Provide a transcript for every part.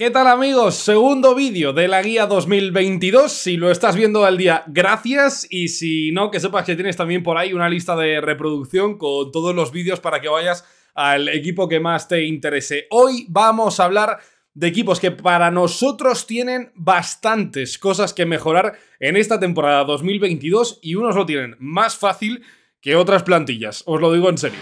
¿Qué tal amigos? Segundo vídeo de la guía 2022. Si lo estás viendo al día, gracias. Y si no, que sepas que tienes también por ahí una lista de reproducción con todos los vídeos para que vayas al equipo que más te interese. Hoy vamos a hablar de equipos que para nosotros tienen bastantes cosas que mejorar en esta temporada 2022 y unos lo tienen más fácil que otras plantillas. Os lo digo en serio.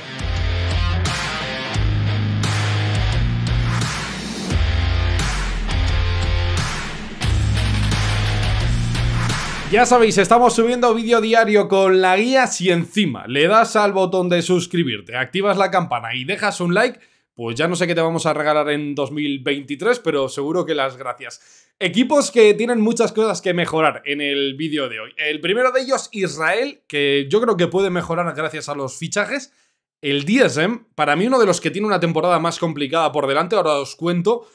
Ya sabéis, estamos subiendo vídeo diario con la guía si encima le das al botón de suscribirte, activas la campana y dejas un like, pues ya no sé qué te vamos a regalar en 2023, pero seguro que las gracias. Equipos que tienen muchas cosas que mejorar en el vídeo de hoy. El primero de ellos, Israel, que yo creo que puede mejorar gracias a los fichajes. El DSM, para mí uno de los que tiene una temporada más complicada por delante, ahora os cuento,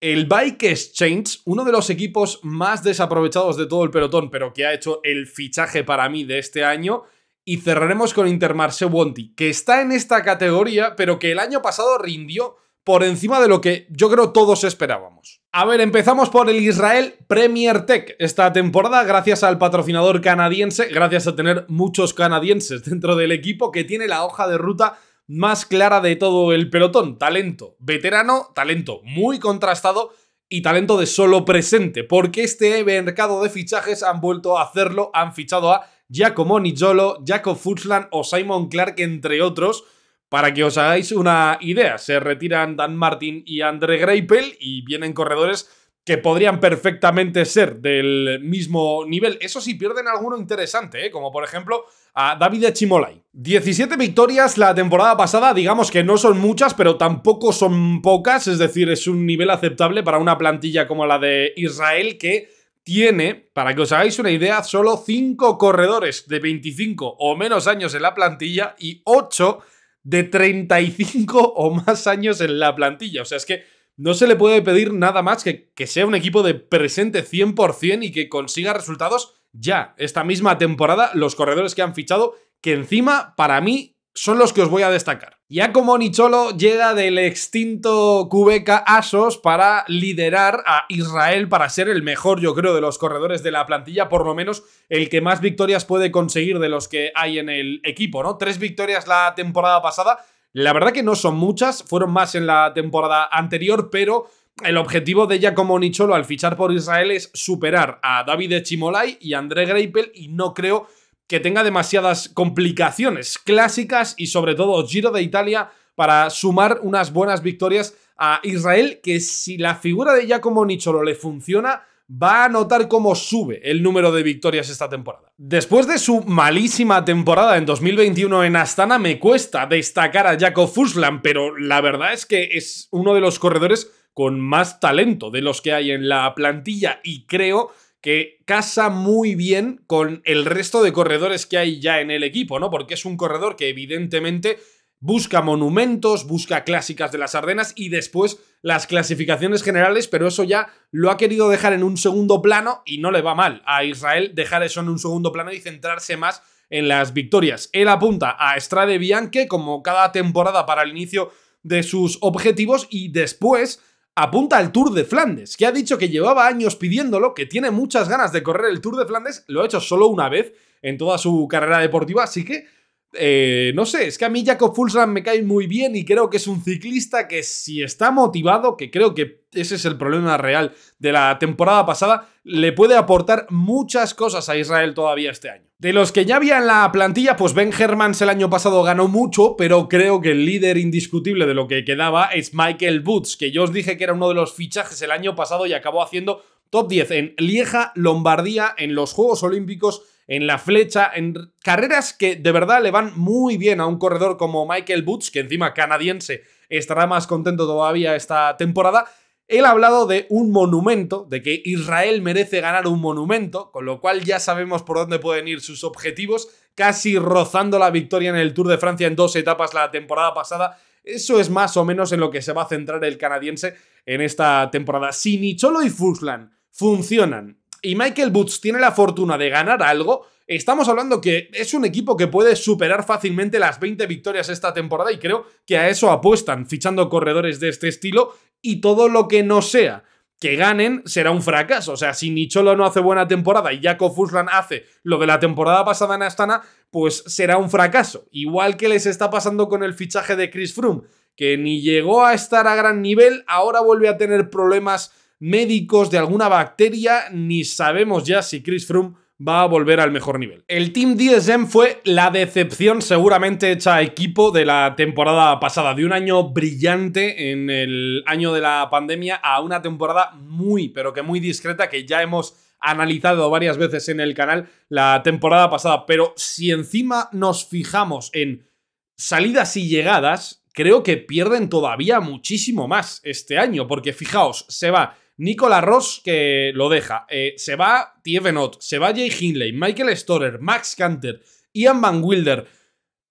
el Bike Exchange, uno de los equipos más desaprovechados de todo el pelotón, pero que ha hecho el fichaje para mí de este año. Y cerraremos con Intermarché Wonti, que está en esta categoría, pero que el año pasado rindió por encima de lo que yo creo todos esperábamos. A ver, empezamos por el Israel Premier Tech esta temporada, gracias al patrocinador canadiense, gracias a tener muchos canadienses dentro del equipo que tiene la hoja de ruta más clara de todo el pelotón. Talento veterano, talento muy contrastado y talento de solo presente, porque este mercado de fichajes han vuelto a hacerlo, han fichado a Giacomo Nizzolo, Jacob Fuchsland o Simon Clark, entre otros. Para que os hagáis una idea, se retiran Dan Martin y Andre Greipel y vienen corredores que podrían perfectamente ser del mismo nivel. Eso sí, pierden alguno interesante, ¿eh? como por ejemplo a David Chimolai. 17 victorias la temporada pasada, digamos que no son muchas, pero tampoco son pocas, es decir, es un nivel aceptable para una plantilla como la de Israel que tiene, para que os hagáis una idea, solo 5 corredores de 25 o menos años en la plantilla y 8 de 35 o más años en la plantilla. O sea, es que no se le puede pedir nada más que, sea un equipo de presente 100% y que consiga resultados ya. Esta misma temporada, los corredores que han fichado, que encima, para mí, son los que os voy a destacar. Ya como Nicholo llega del extinto Cubeca Asos para liderar a Israel para ser el mejor, yo creo, de los corredores de la plantilla, por lo menos el que más victorias puede conseguir de los que hay en el equipo, ¿no? Tres victorias la temporada pasada la verdad que no son muchas, fueron más en la temporada anterior, pero el objetivo de Giacomo Nicholo al fichar por Israel es superar a David Chimolai y André Greipel y no creo que tenga demasiadas complicaciones clásicas y sobre todo Giro de Italia para sumar unas buenas victorias a Israel que si la figura de Giacomo Nicholo le funciona va a notar cómo sube el número de victorias esta temporada. Después de su malísima temporada en 2021 en Astana, me cuesta destacar a Jakob Fuslan, pero la verdad es que es uno de los corredores con más talento de los que hay en la plantilla y creo que casa muy bien con el resto de corredores que hay ya en el equipo, ¿no? Porque es un corredor que evidentemente busca monumentos, busca clásicas de las Ardenas y después las clasificaciones generales, pero eso ya lo ha querido dejar en un segundo plano y no le va mal a Israel dejar eso en un segundo plano y centrarse más en las victorias. Él apunta a Strade Bianche como cada temporada para el inicio de sus objetivos y después apunta al Tour de Flandes, que ha dicho que llevaba años pidiéndolo, que tiene muchas ganas de correr el Tour de Flandes, lo ha hecho solo una vez en toda su carrera deportiva, así que eh, no sé, es que a mí Jacob Fulsram me cae muy bien y creo que es un ciclista que si está motivado, que creo que ese es el problema real de la temporada pasada, le puede aportar muchas cosas a Israel todavía este año. De los que ya había en la plantilla, pues Ben Hermans el año pasado ganó mucho, pero creo que el líder indiscutible de lo que quedaba es Michael Boots, que yo os dije que era uno de los fichajes el año pasado y acabó haciendo top 10 en Lieja, Lombardía, en los Juegos Olímpicos en la flecha, en carreras que de verdad le van muy bien a un corredor como Michael Boots, que encima canadiense estará más contento todavía esta temporada. Él ha hablado de un monumento, de que Israel merece ganar un monumento, con lo cual ya sabemos por dónde pueden ir sus objetivos, casi rozando la victoria en el Tour de Francia en dos etapas la temporada pasada. Eso es más o menos en lo que se va a centrar el canadiense en esta temporada. Si Nicholo y Fuslan funcionan y Michael Boots tiene la fortuna de ganar algo, estamos hablando que es un equipo que puede superar fácilmente las 20 victorias esta temporada y creo que a eso apuestan, fichando corredores de este estilo y todo lo que no sea que ganen será un fracaso. O sea, si Nicholo no hace buena temporada y Jaco Fuslan hace lo de la temporada pasada en Astana, pues será un fracaso. Igual que les está pasando con el fichaje de Chris Froome, que ni llegó a estar a gran nivel, ahora vuelve a tener problemas médicos, de alguna bacteria, ni sabemos ya si Chris Froome va a volver al mejor nivel. El Team DSM fue la decepción seguramente hecha equipo de la temporada pasada, de un año brillante en el año de la pandemia a una temporada muy, pero que muy discreta que ya hemos analizado varias veces en el canal la temporada pasada, pero si encima nos fijamos en salidas y llegadas, creo que pierden todavía muchísimo más este año, porque fijaos, se va Nicola Ross, que lo deja. Eh, se va Tievenot, se va Jay Hinley, Michael Storer, Max Canter, Ian Van Wilder.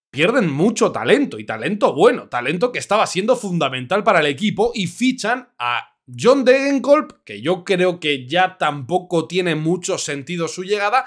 Pierden mucho talento y talento bueno, talento que estaba siendo fundamental para el equipo y fichan a John Degenkolb, que yo creo que ya tampoco tiene mucho sentido su llegada,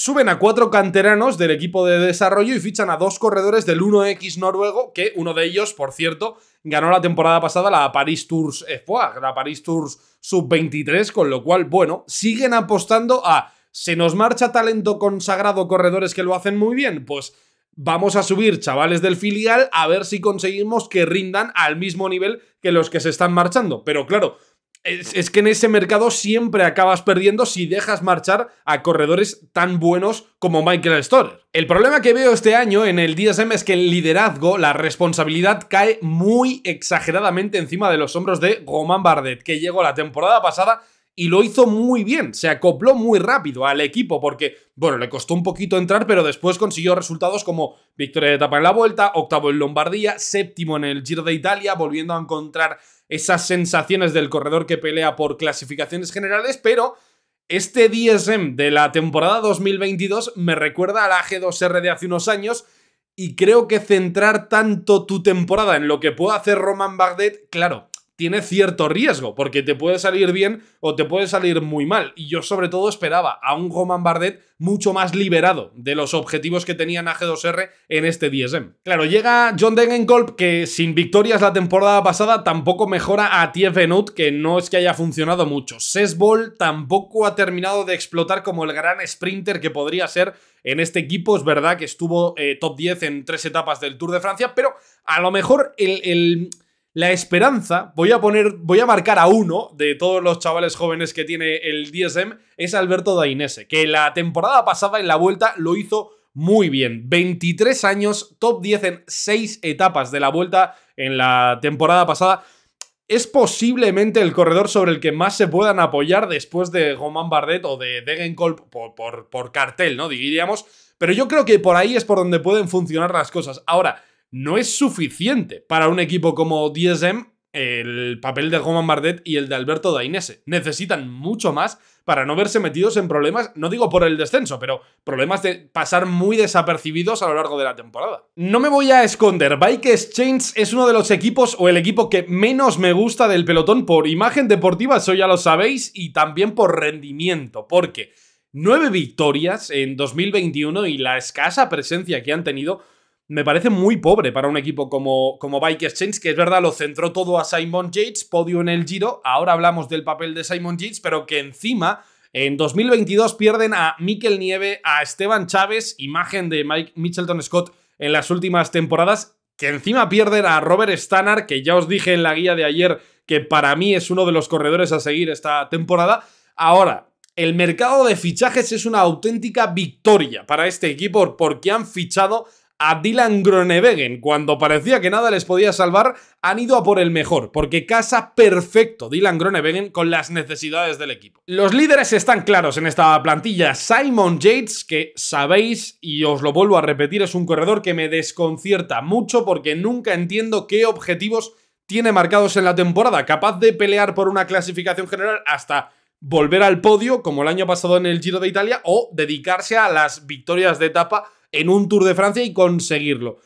Suben a cuatro canteranos del equipo de desarrollo y fichan a dos corredores del 1X noruego, que uno de ellos, por cierto, ganó la temporada pasada la Paris Tours Espoir, la Paris Tours Sub-23, con lo cual, bueno, siguen apostando a se nos marcha talento consagrado, corredores que lo hacen muy bien, pues vamos a subir chavales del filial a ver si conseguimos que rindan al mismo nivel que los que se están marchando. Pero claro, es, que en ese mercado siempre acabas perdiendo si dejas marchar a corredores tan buenos como Michael Storer. El problema que veo este año en el DSM es que el liderazgo, la responsabilidad cae muy exageradamente encima de los hombros de Roman Bardet, que llegó la temporada pasada y lo hizo muy bien, se acopló muy rápido al equipo porque, bueno, le costó un poquito entrar, pero después consiguió resultados como victoria de etapa en la vuelta, octavo en Lombardía, séptimo en el Giro de Italia, volviendo a encontrar esas sensaciones del corredor que pelea por clasificaciones generales, pero este DSM de la temporada 2022 me recuerda al la G2R de hace unos años y creo que centrar tanto tu temporada en lo que puede hacer Roman Bardet, claro, tiene cierto riesgo, porque te puede salir bien o te puede salir muy mal. Y yo sobre todo esperaba a un Roman Bardet mucho más liberado de los objetivos que tenían AG2R en este DSM. Claro, llega John Degenkolb, que sin victorias la temporada pasada tampoco mejora a Thierry venut que no es que haya funcionado mucho. Sesbol tampoco ha terminado de explotar como el gran sprinter que podría ser en este equipo. Es verdad que estuvo eh, top 10 en tres etapas del Tour de Francia, pero a lo mejor el la esperanza, voy a poner, voy a marcar a uno de todos los chavales jóvenes que tiene el DSM, es Alberto Dainese, que la temporada pasada en la vuelta lo hizo muy bien. 23 años, top 10 en 6 etapas de la vuelta en la temporada pasada. Es posiblemente el corredor sobre el que más se puedan apoyar después de Romain Bardet o de Degenkolb por, por, por cartel, ¿no? Diríamos. Pero yo creo que por ahí es por donde pueden funcionar las cosas. Ahora, no es suficiente para un equipo como DSM el papel de Roman Bardet y el de Alberto Dainese. Necesitan mucho más para no verse metidos en problemas, no digo por el descenso, pero problemas de pasar muy desapercibidos a lo largo de la temporada. No me voy a esconder, Bike Exchange es uno de los equipos o el equipo que menos me gusta del pelotón por imagen deportiva, eso ya lo sabéis, y también por rendimiento, porque nueve victorias en 2021 y la escasa presencia que han tenido me parece muy pobre para un equipo como, como Bike Exchange, que es verdad, lo centró todo a Simon Yates, podio en el Giro. Ahora hablamos del papel de Simon Yates, pero que encima en 2022 pierden a Mikel Nieve, a Esteban Chávez, imagen de Mike Mitchelton Scott en las últimas temporadas, que encima pierden a Robert Stannard, que ya os dije en la guía de ayer que para mí es uno de los corredores a seguir esta temporada. Ahora, el mercado de fichajes es una auténtica victoria para este equipo porque han fichado a Dylan Gronewegen. Cuando parecía que nada les podía salvar, han ido a por el mejor, porque casa perfecto Dylan Gronewegen con las necesidades del equipo. Los líderes están claros en esta plantilla. Simon Yates, que sabéis, y os lo vuelvo a repetir, es un corredor que me desconcierta mucho porque nunca entiendo qué objetivos tiene marcados en la temporada, capaz de pelear por una clasificación general hasta volver al podio, como el año pasado en el Giro de Italia, o dedicarse a las victorias de etapa en un Tour de Francia y conseguirlo.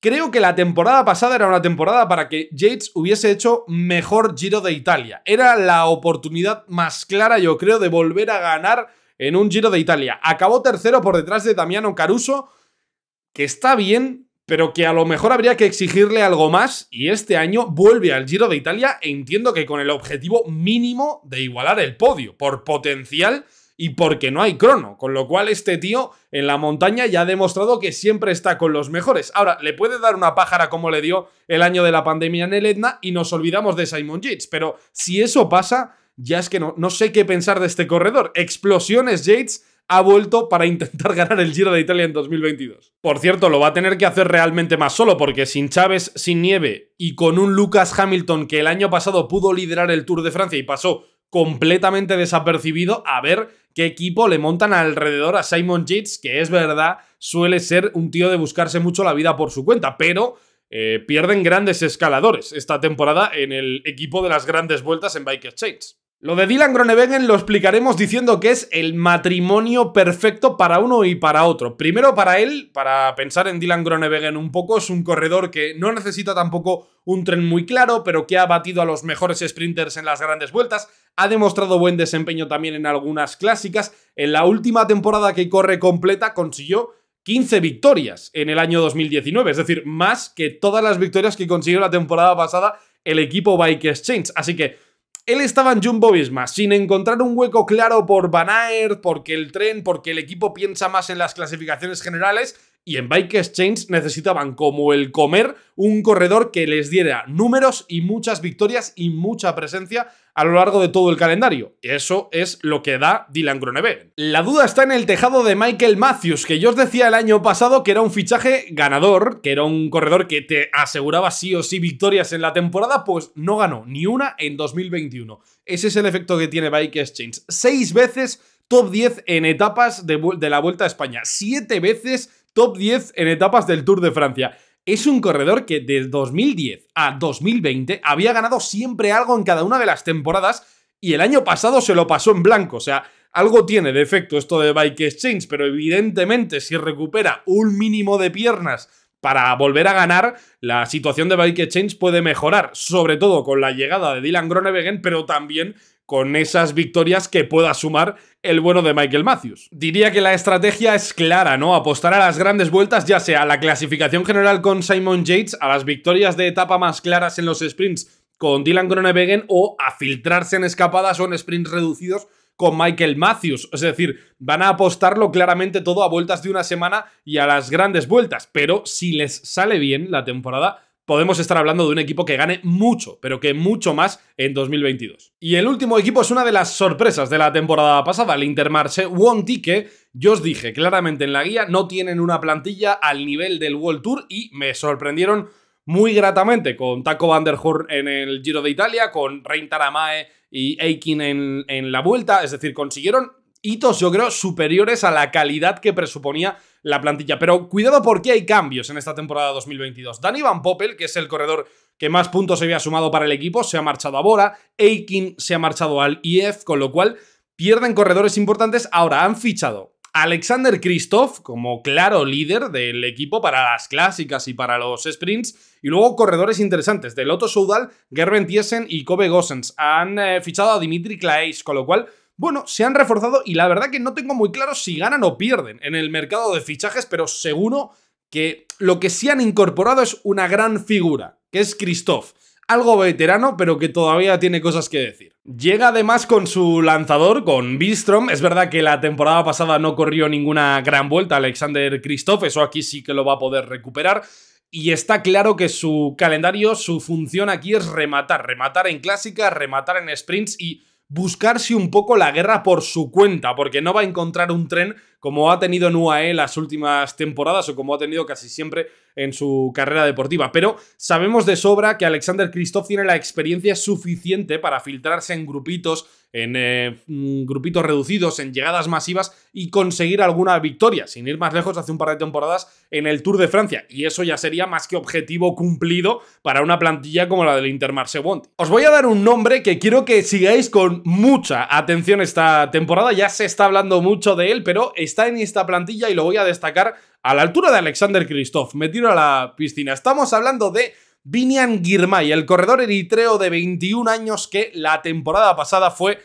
Creo que la temporada pasada era una temporada para que Yates hubiese hecho mejor Giro de Italia. Era la oportunidad más clara, yo creo, de volver a ganar en un Giro de Italia. Acabó tercero por detrás de Damiano Caruso, que está bien, pero que a lo mejor habría que exigirle algo más. Y este año vuelve al Giro de Italia, e entiendo que con el objetivo mínimo de igualar el podio, por potencial y porque no hay crono, con lo cual este tío en la montaña ya ha demostrado que siempre está con los mejores. Ahora, le puede dar una pájara como le dio el año de la pandemia en el Etna y nos olvidamos de Simon Yates, pero si eso pasa, ya es que no, no sé qué pensar de este corredor. Explosiones Yates ha vuelto para intentar ganar el Giro de Italia en 2022. Por cierto, lo va a tener que hacer realmente más solo, porque sin Chávez, sin nieve y con un Lucas Hamilton que el año pasado pudo liderar el Tour de Francia y pasó completamente desapercibido, a ver qué equipo le montan alrededor a Simon Yates, que es verdad, suele ser un tío de buscarse mucho la vida por su cuenta, pero eh, pierden grandes escaladores esta temporada en el equipo de las grandes vueltas en Bike Exchange. Lo de Dylan Groenewegen lo explicaremos diciendo que es el matrimonio perfecto para uno y para otro. Primero para él, para pensar en Dylan Groenewegen un poco, es un corredor que no necesita tampoco un tren muy claro, pero que ha batido a los mejores sprinters en las grandes vueltas, ha demostrado buen desempeño también en algunas clásicas. En la última temporada que corre completa consiguió 15 victorias en el año 2019, es decir, más que todas las victorias que consiguió la temporada pasada el equipo Bike Exchange. Así que él estaba en Jumbo Visma, sin encontrar un hueco claro por Van porque el tren, porque el equipo piensa más en las clasificaciones generales y en Bike Exchange necesitaban como el comer un corredor que les diera números y muchas victorias y mucha presencia a lo largo de todo el calendario. Eso es lo que da Dylan Groenewegen. La duda está en el tejado de Michael Matthews, que yo os decía el año pasado que era un fichaje ganador, que era un corredor que te aseguraba sí o sí victorias en la temporada, pues no ganó ni una en 2021. Ese es el efecto que tiene Bike Exchange. Seis veces top 10 en etapas de, de la Vuelta a España. Siete veces top 10 en etapas del Tour de Francia. Es un corredor que de 2010 a 2020 había ganado siempre algo en cada una de las temporadas y el año pasado se lo pasó en blanco. O sea, algo tiene de efecto esto de Bike Exchange, pero evidentemente si recupera un mínimo de piernas para volver a ganar, la situación de Bike Exchange puede mejorar, sobre todo con la llegada de Dylan Groenewegen, pero también con esas victorias que pueda sumar el bueno de Michael Matthews. Diría que la estrategia es clara, ¿no? Apostar a las grandes vueltas, ya sea a la clasificación general con Simon Yates, a las victorias de etapa más claras en los sprints con Dylan Groenewegen o a filtrarse en escapadas o en sprints reducidos con Michael Matthews. Es decir, van a apostarlo claramente todo a vueltas de una semana y a las grandes vueltas. Pero si les sale bien la temporada, podemos estar hablando de un equipo que gane mucho, pero que mucho más en 2022. Y el último equipo es una de las sorpresas de la temporada pasada, el Intermarché. Marche Wonti, que yo os dije claramente en la guía, no tienen una plantilla al nivel del World Tour y me sorprendieron muy gratamente con Taco Van der en el Giro de Italia, con Rein Taramae y Aikin en, en la Vuelta, es decir, consiguieron hitos, yo creo, superiores a la calidad que presuponía la plantilla. Pero cuidado porque hay cambios en esta temporada 2022. Dani Van Poppel, que es el corredor que más puntos había sumado para el equipo, se ha marchado a Bora, Aikin se ha marchado al IF, con lo cual pierden corredores importantes. Ahora han fichado a Alexander Kristoff como claro líder del equipo para las clásicas y para los sprints. Y luego corredores interesantes de Lotto Soudal, Gerben Thiesen y Kobe Gossens. Han eh, fichado a Dimitri Klaes, con lo cual bueno, se han reforzado y la verdad que no tengo muy claro si ganan o pierden en el mercado de fichajes, pero seguro que lo que sí han incorporado es una gran figura, que es Christoph. Algo veterano, pero que todavía tiene cosas que decir. Llega además con su lanzador, con Bistrom. Es verdad que la temporada pasada no corrió ninguna gran vuelta Alexander Kristoff, eso aquí sí que lo va a poder recuperar. Y está claro que su calendario, su función aquí es rematar. Rematar en clásica, rematar en sprints y buscarse un poco la guerra por su cuenta, porque no va a encontrar un tren como ha tenido en e las últimas temporadas o como ha tenido casi siempre en su carrera deportiva. Pero sabemos de sobra que Alexander Kristoff tiene la experiencia suficiente para filtrarse en grupitos, en eh, mm, grupitos reducidos, en llegadas masivas y conseguir alguna victoria, sin ir más lejos hace un par de temporadas en el Tour de Francia. Y eso ya sería más que objetivo cumplido para una plantilla como la del Inter marseille Os voy a dar un nombre que quiero que sigáis con mucha atención esta temporada, ya se está hablando mucho de él, pero está en esta plantilla y lo voy a destacar a la altura de Alexander Kristoff. Me tiro a la piscina. Estamos hablando de Binian Girmay, el corredor eritreo de 21 años que la temporada pasada fue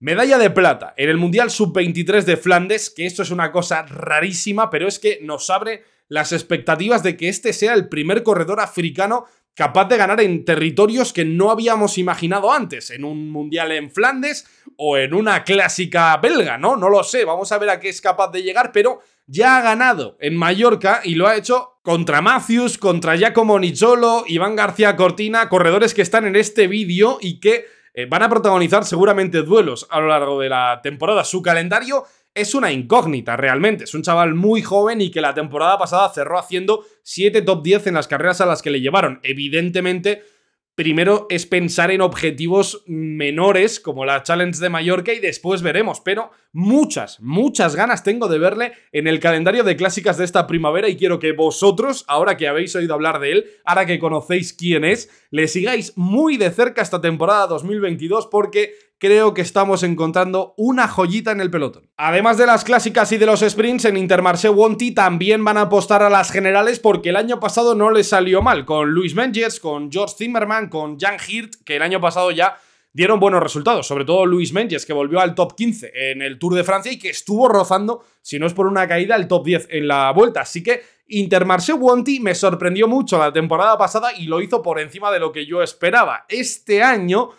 medalla de plata en el Mundial Sub-23 de Flandes, que esto es una cosa rarísima, pero es que nos abre las expectativas de que este sea el primer corredor africano capaz de ganar en territorios que no habíamos imaginado antes, en un mundial en Flandes o en una clásica belga, ¿no? No lo sé, vamos a ver a qué es capaz de llegar, pero ya ha ganado en Mallorca y lo ha hecho contra Matthews, contra Giacomo Nicholo Iván García Cortina, corredores que están en este vídeo y que eh, van a protagonizar seguramente duelos a lo largo de la temporada. Su calendario es una incógnita realmente. Es un chaval muy joven y que la temporada pasada cerró haciendo 7 top 10 en las carreras a las que le llevaron. Evidentemente, primero es pensar en objetivos menores como la Challenge de Mallorca y después veremos, pero muchas, muchas ganas tengo de verle en el calendario de clásicas de esta primavera y quiero que vosotros, ahora que habéis oído hablar de él, ahora que conocéis quién es, le sigáis muy de cerca esta temporada 2022 porque creo que estamos encontrando una joyita en el pelotón. Además de las clásicas y de los sprints, en Intermarché Wonti también van a apostar a las generales porque el año pasado no les salió mal, con Luis Mengers, con George Zimmerman, con Jan Hirt, que el año pasado ya dieron buenos resultados, sobre todo Luis Menges, que volvió al top 15 en el Tour de Francia y que estuvo rozando, si no es por una caída, el top 10 en la vuelta. Así que Intermarché Wonti me sorprendió mucho la temporada pasada y lo hizo por encima de lo que yo esperaba. Este año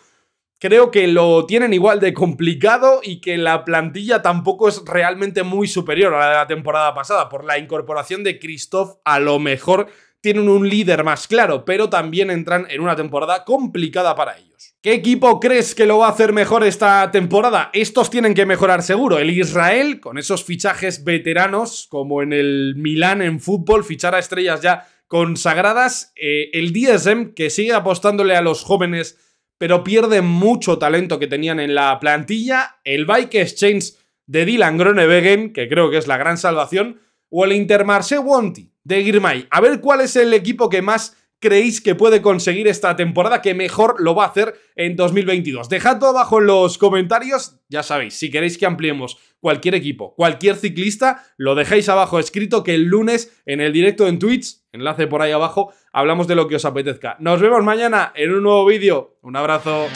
creo que lo tienen igual de complicado y que la plantilla tampoco es realmente muy superior a la de la temporada pasada. Por la incorporación de Christoph, a lo mejor tienen un líder más claro, pero también entran en una temporada complicada para ellos. ¿Qué equipo crees que lo va a hacer mejor esta temporada? Estos tienen que mejorar seguro. El Israel, con esos fichajes veteranos, como en el Milán en fútbol, fichar a estrellas ya consagradas. Eh, el DSM, que sigue apostándole a los jóvenes pero pierde mucho talento que tenían en la plantilla. El Bike Exchange de Dylan Groenewegen, que creo que es la gran salvación, o el Intermarché Wonti de Girmay. A ver cuál es el equipo que más creéis que puede conseguir esta temporada, que mejor lo va a hacer en 2022. Dejadlo abajo en los comentarios, ya sabéis, si queréis que ampliemos cualquier equipo, cualquier ciclista, lo dejáis abajo escrito que el lunes en el directo en Twitch, enlace por ahí abajo, hablamos de lo que os apetezca. Nos vemos mañana en un nuevo vídeo. Un abrazo.